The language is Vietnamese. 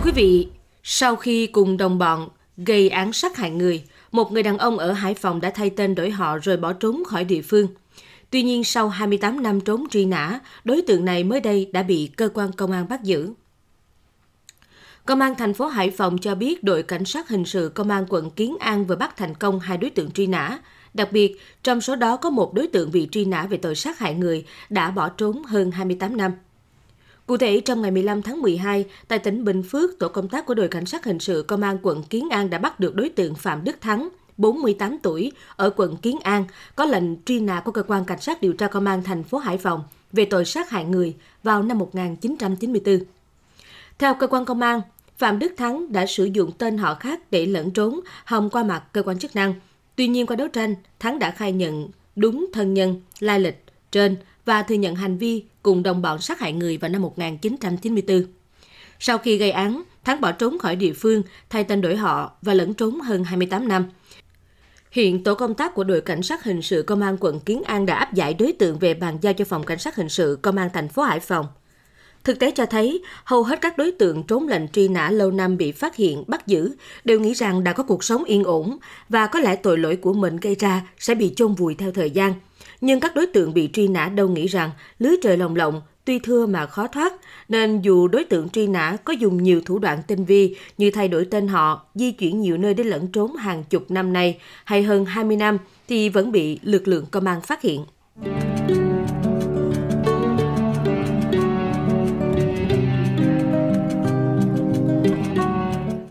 Thưa quý vị, sau khi cùng đồng bọn gây án sát hại người, một người đàn ông ở Hải Phòng đã thay tên đổi họ rồi bỏ trốn khỏi địa phương. Tuy nhiên, sau 28 năm trốn truy nã, đối tượng này mới đây đã bị cơ quan công an bắt giữ. Công an thành phố Hải Phòng cho biết đội cảnh sát hình sự công an quận Kiến An vừa bắt thành công hai đối tượng truy nã. Đặc biệt, trong số đó có một đối tượng bị truy nã về tội sát hại người đã bỏ trốn hơn 28 năm. Cụ thể, trong ngày 15 tháng 12, tại tỉnh Bình Phước, tổ công tác của đội cảnh sát hình sự công an quận Kiến An đã bắt được đối tượng Phạm Đức Thắng, 48 tuổi, ở quận Kiến An, có lệnh truy nã của cơ quan cảnh sát điều tra công an thành phố Hải Phòng về tội sát hại người vào năm 1994. Theo cơ quan công an, Phạm Đức Thắng đã sử dụng tên họ khác để lẫn trốn, hòng qua mặt cơ quan chức năng. Tuy nhiên qua đấu tranh, Thắng đã khai nhận đúng thân nhân, lai lịch trên và thừa nhận hành vi cùng đồng bọn sát hại người vào năm 1994. Sau khi gây án, Thắng bỏ trốn khỏi địa phương, thay tên đổi họ và lẫn trốn hơn 28 năm. Hiện tổ công tác của đội cảnh sát hình sự công an quận Kiến An đã áp giải đối tượng về bàn giao cho phòng cảnh sát hình sự công an thành phố Hải Phòng. Thực tế cho thấy, hầu hết các đối tượng trốn lệnh truy nã lâu năm bị phát hiện, bắt giữ đều nghĩ rằng đã có cuộc sống yên ổn và có lẽ tội lỗi của mình gây ra sẽ bị chôn vùi theo thời gian – nhưng các đối tượng bị truy nã đâu nghĩ rằng lưới trời lồng lộng, tuy thưa mà khó thoát, nên dù đối tượng truy nã có dùng nhiều thủ đoạn tinh vi như thay đổi tên họ, di chuyển nhiều nơi để lẫn trốn hàng chục năm nay hay hơn 20 năm thì vẫn bị lực lượng công an phát hiện.